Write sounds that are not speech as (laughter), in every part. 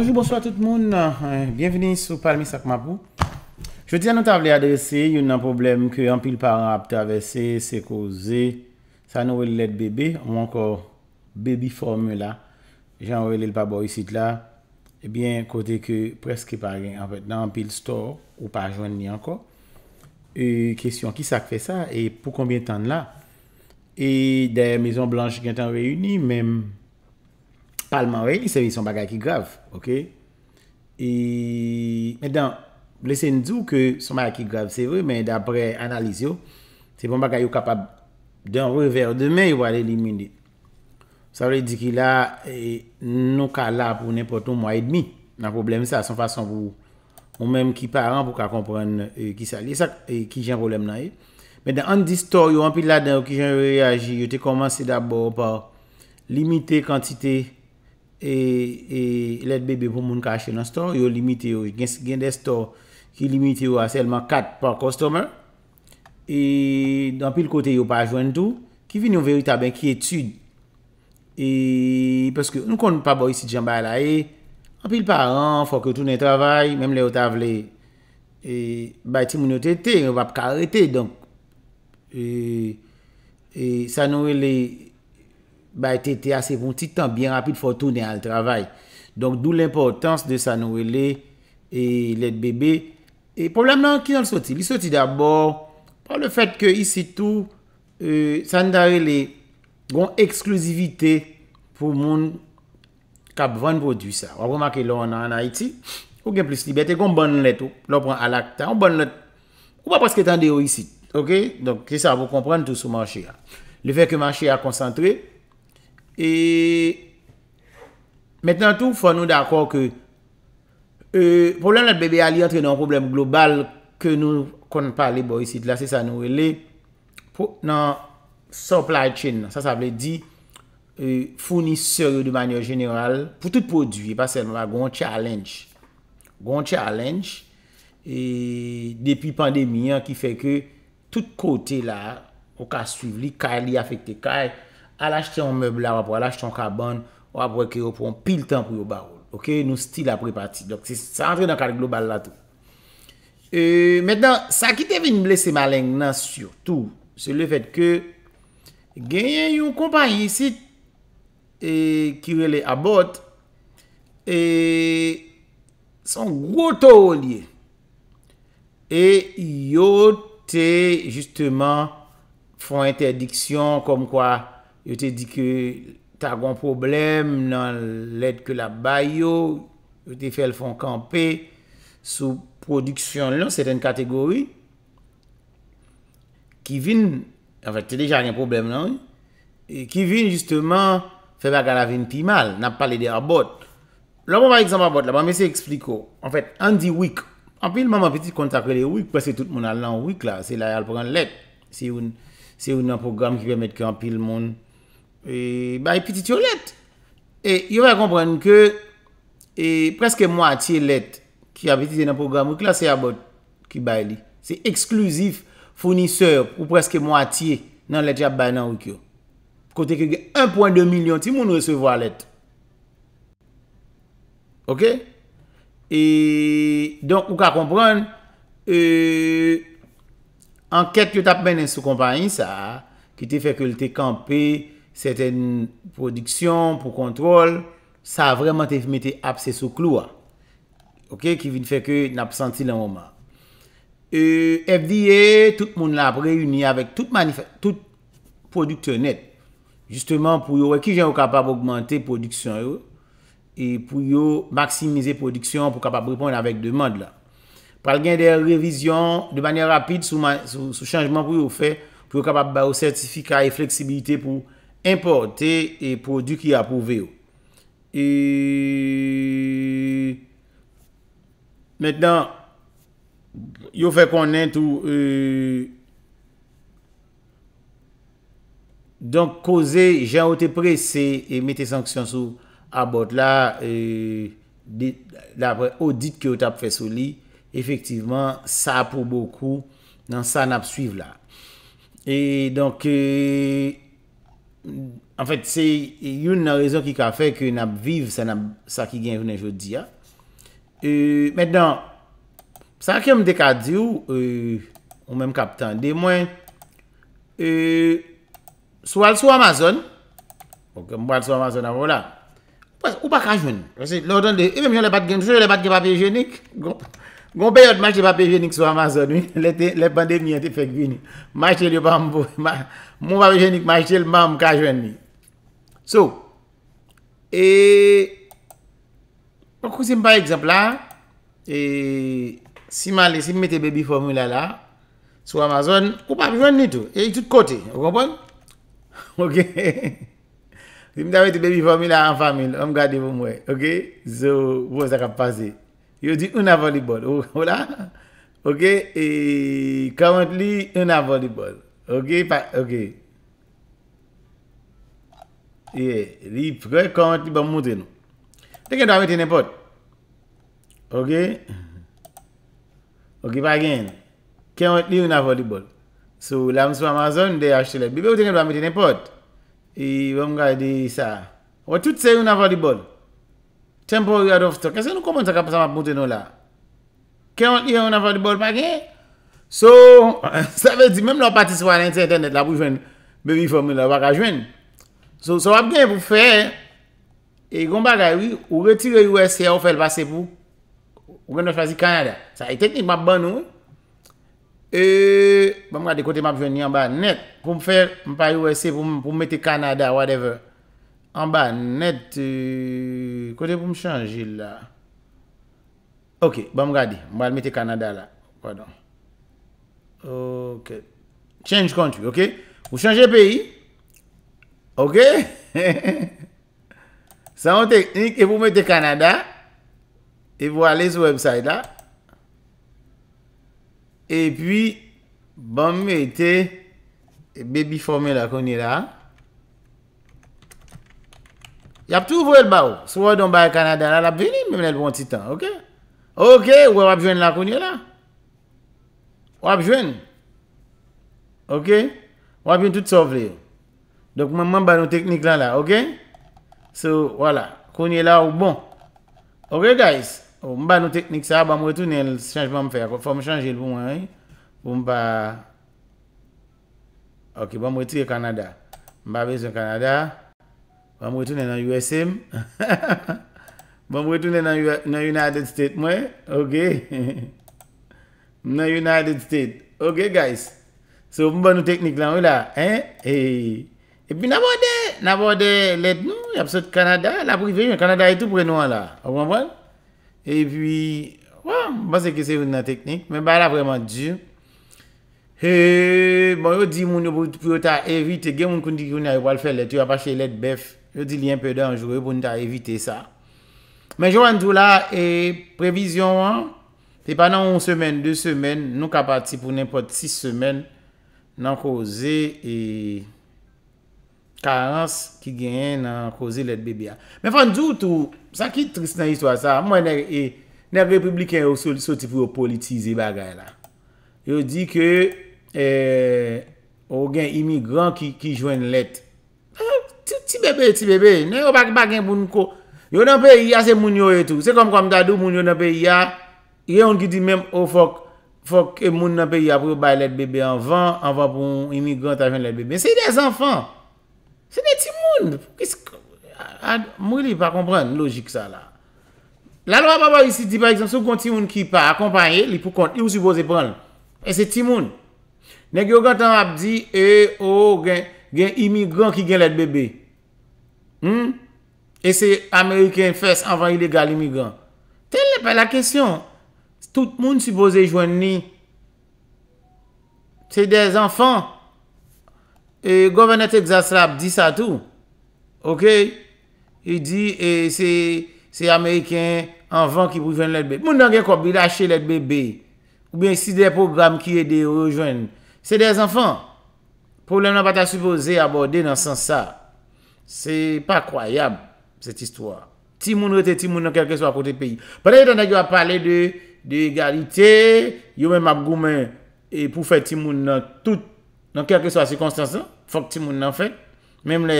Bonjour, bonsoir tout moun, euh, bienveni sou Palmi Sakmapou. Je te anot avle adrese, yon nan probleme ke an pil par an ap te avese, se koze, sa nouvel let bebe, ou ankor bebi form la, jan ouvel el pabor isi de la, e eh bien kote ke preske par gen, anpet nan pil store, ou pa jwen ni ankor, e kesyon ki sak fe sa, e pou konbien tan la, e de mizon blanche gen tan reyuni, mem, Palman rey li sevi son bagay ki grav. Ok. E. Medan. Blesen di ou ke son bagay ki grav. Seve. Men dapre analiz yo. Se bon bagay yo kapab. Den rever de men yo wale elimine. Sa wale di ki la. E. Non ka la pou nepoton mwa edmi. Nan problem sa. Son fason pou. Ou men ki paran pou ka kompren. Ki sa li. Sa ki jen volem nan yo. Medan. An di stor yo. An pi la den yo ki jen rey rey agi. Yo te komanse dabor. Par. Limite kantite. E. E, e let bebe pou moun kache nan store, yo limite yo, gen de store ki limite yo a selman 4 per customer, e dan pil kote yo pa ajoen tou, ki vin yo verita ben ki etude, e peske nou kon pa bo yisi djan ba la e, an pil pa ran, fok yo toune travay, menm le yo tavle, e bati moun yo tete, yo va pka arete, e, e sanou e le, ba ete te ase voun titan, bi rapit fò toune an l travay. Donk doun l'importans de sa nouwele e let bebe. E problem nan, ki nan l soti? Li soti d'abord, par le fèt ke isi tou, e, san dare le, gon eksklusivite pou moun kap voun vò du sa. Wa vò mak e lò nan Haiti, ou gen plis libet, e gon bon let ou, lò pran alak ta, ou bon let, ou pa paske tan de ou isi. Ok? Donk, ke sa, vò kompran tout sou manche a. Le fèt ke manche a konsantre, Et maintenant tout, fòn nou d'akòr kè, euh, probleme lè bebe a li entre nan probleme global kè nou konn pale bo yisi, la se sa nou wè li, pou nan supply chain, sa sa wè di, founi sè ryo de manye genèral, pou tout pòdvi, pasè nou la goun challenge, goun challenge, e depi pandemi an ki fè kè, tout kote la, ou ka suiv li, kè li a fèk te kè, kè, al achtem an möb lè wane wap wal achtem an kaban wap wè kè wou poun pil tan pri ou bagou. Ok, nou stil apri pati. Dok, sè atre nan kal globe all la tou. Mèddan, sa ki te vin mlesse malengnan sur tou, se le fè kè gènyan yon kompan yisi ki wè le abot, e, son mwoto wòl yè, e, yo te justeman fon interdiksyon kom kwa, yo te di ke ta agon problem nan led ke la bay yo, yo te fel fon kampe sou prodiksyon lan, seten kategori, ki vin, an fète, te deja agon problem nan, e ki vin justeman fe bagan la vin pi mal, nan pali de a bot. Lò mwen par exemple a bot la, mwen mese ekspliko, an fète, an di wik, an pil mwen mwen piti kontakre le wik, pwè se tout moun al lan wik la, se la yal pran led, se yon nan program ki pwè met ki an pil moun E ba epitit yo let. E yon va kompren ke e preske mwatiye let ki apitite nan program wik la se a bot ki bay li. Se eksklusif founiseur ou preske mwatiye nan let ya bay nan wik yo. Kote ke ge 1.2 milyon ti moun resevo a let. Ok? E donk ou ka kompren e anket yo tap men en sou kompany sa ki te fakulte kampe e Sèten prodiksyon pou kontrol, sa vreman te mette apse sou klo a. Ok, ki vin fè ke n ap senti nan mouman. E FDA, tout moun la preuni avèk tout produkte net. Justèman pou yo wèkijen wè kapab augmente prodiksyon yo. E pou yo maksimize prodiksyon pou kapab ripon avèk demande la. Pral gen de revizyon de banyè rapide sou chanjman pou yo fè. Pou yo kapab ba yo sertifika e fleksibilite pou... impote e prodou ki apouve yo. E menen yo fe konen tou donk koze jan o te prese e mette sanksyon sou abot la la vre odit ki o tap fesou li efektiveman sa apou bokou nan sa nap suive la. E non, donk e En fèt, se yon nan rezon ki ka fè ke nan ap viv sa ki genvou nan jodi ya. Mèndan, sa akèm dekadi ou, ou mèm kap tan, de mwen, sou al sou Amazon, ou kèm bo al sou Amazon an wò la, ou pa kaj mèn. Se lò dan de, e mèm jan le bat genvou, se jèm le bat genvou apè genik, gò. Gon pe yot manche pape jwenik sou Amazon, (laughs) le pandemi yote fek vini. Manche li yo pa mbo, (laughs) moun pape jwenik manche lman mka jweni. So, e, an kousim pa ekzempla, e, si manle, si mwete baby formula la, sou Amazon, kou pape jweni nitou, e yi tout kote, an konpon? (laughs) Ok, fi mda wete baby formula an famil, an mkade mwen mwen, ok, zo, mwese akap pase. Yo di una voleibol. Ola. Oh, (laughs) ok. Currently e una voleibol. Ok. Ok. Ye. Repre. Kwenye currently ban mouten nou. Te ken do a meten e pot. Ok. Ok. Pa gen. Currently una voleibol. So lam sou Amazon de a chile. Bibe ou ten gen do a meten e pot. E wonga de sa. Ou chout se una voleibol. Sempo yon adof stok, kè se nou komon sa kap sa map mouten nou la? Kè yon avan di bòl bagè? So, sa ve di, mèm lò pati swan lè internet la pou jwen bebi fòmè lè, wak a jwen. So, sa wap gen pou fè, e yon bagay, wè tire USA, wè fè l'vasè pou, wè nò shwazi Kanada. Sa yon teknik map ban nou, e, mèm gwa dekote map jwen yon bag net, pou mw fè, mpa USA, pou mw mette Kanada, whatever. An ba net kote euh, pou m chanje la. Ok. Ba bon, m gade. M ba m mete Kanada la. Pwa don. Ok. Change country. Ok. Ou chanje peyi. Ok. Sa (laughs) mou teknik e pou m mete Kanada. E pou ale sou website la. E pi. Ba bon, m mete. E baby for me la konye la. Jap tou vwe el ba ou. Sou wè yon ba e Kanada la lap vini. Mè menè l bon titan. Ok. Ok. Ou wè wap jwen la kounye la. Wap jwen. Ok. Wap jwen tout sa vle yo. Dok mè mwen ba nou teknik lan la. Ok. Sou wala. Kounye la ou bon. Ok guys. Oh, mwen ba nou teknik sa. Ba mwen wè tou nen l chanjman mwè fè. Fò mwen chanjil vwen wè. Mwen ba. Eh? Ok. Ba mwen wè tou e Kanada. Mwen ba wè sou e Kanada. Mwen ba wè tou e Kanada. Bon mwetounen nan USM. (laughs) Bon mwetounen nan United State mwen. Ok. (laughs) Nan United State. Ok guys. So mwen ban nou teknik lan wè la. E pi nan ban de led nou. Yapsot Kanada. La privé yon. Kanada etou pre nou an la. A mwen ban. E pi. Wan. Bas e kesè yon nan teknik. Men ban la vreman djou. Bon yon di moun yon pou yon ta evite. Gen moun kondik yon nan yon walfè let. Yon apache led bef. Yo di li en pe de anjoure pou nita evite sa. Men jou anjou la e prevision an, te panan 1 semen, 2 semen, nou ka pati pou nenpot 6 semen, nan kose e karens ki gen nan kose let bebe a. Men fanjou tou, sa ki trist nan histwa sa, mwen ne republiken yo soti pou yo politize bagay la. Yo di ke, yo gen imigran ki jwen let, Ti bebe, ti bebe. Ne yo bak bagen pou nou ko. Yon an pe, yas e moun yo etou. Se kom kom dadou moun yon an pe, yas. Yon ki di menm, o oh, fok. Fok e moun an pe, yas pou bay let bebe an van. An van pou imigrant a ven let bebe. Se de zanfan. Se de ti moun. Kis k... Moun li pa kompran logik sa la. La lwa baba yisi di par exemple, sou kon ti moun ki pa akompanye, li pou konti ou su voze pran. E se ti moun. Nek yo gantan ap di, e, o, oh, gen imigrant ki gen let bebe. Hmm? E se Ameriken fes avan i legal imigan Tel ne pe la kesyon Tout moun suppose joen ni Se de zanfan E govenate exasrap di sa tou Ok E di se Ameriken avan ki pou jwen let bebe Moun nan gen kwa bilache let bebe Ou bin si de program ki e de rejoen Se de zanfan Problem nan pa ta suppose abode nan san sa Se pa kwayab set istwa. Ti moun rete ti moun nan kelke swa kote peyi. Pwede yo donde yo a pale de egalite. Yo men ap goumen e pou fe ti moun nan tout. Nan kelke swa sikonstansan. Fok ti moun nan fe. Mem le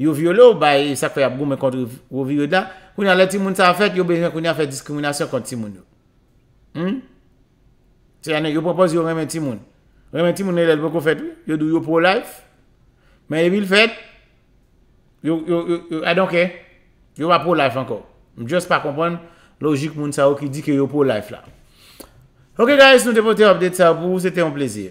yo vyo lo. Bay e sa kwe ap goumen kontre yo vyo da. Kounan le ti moun sa fe. Yo bezmen kounan fe diskriminasyon kontre ti moun yo. Hmm? Se yane yo propose yo reme ti moun. Reme ti moun ne lèl voko fe. Yo dou yo pro life. Men evi l fèt. You, you, you, you, I don't care. You wapou life anko. Mjous pa kompon logik moun sa wou ki di ke you wapou life la. Ok guys, nou depote update sa wou. Sete yon plezi.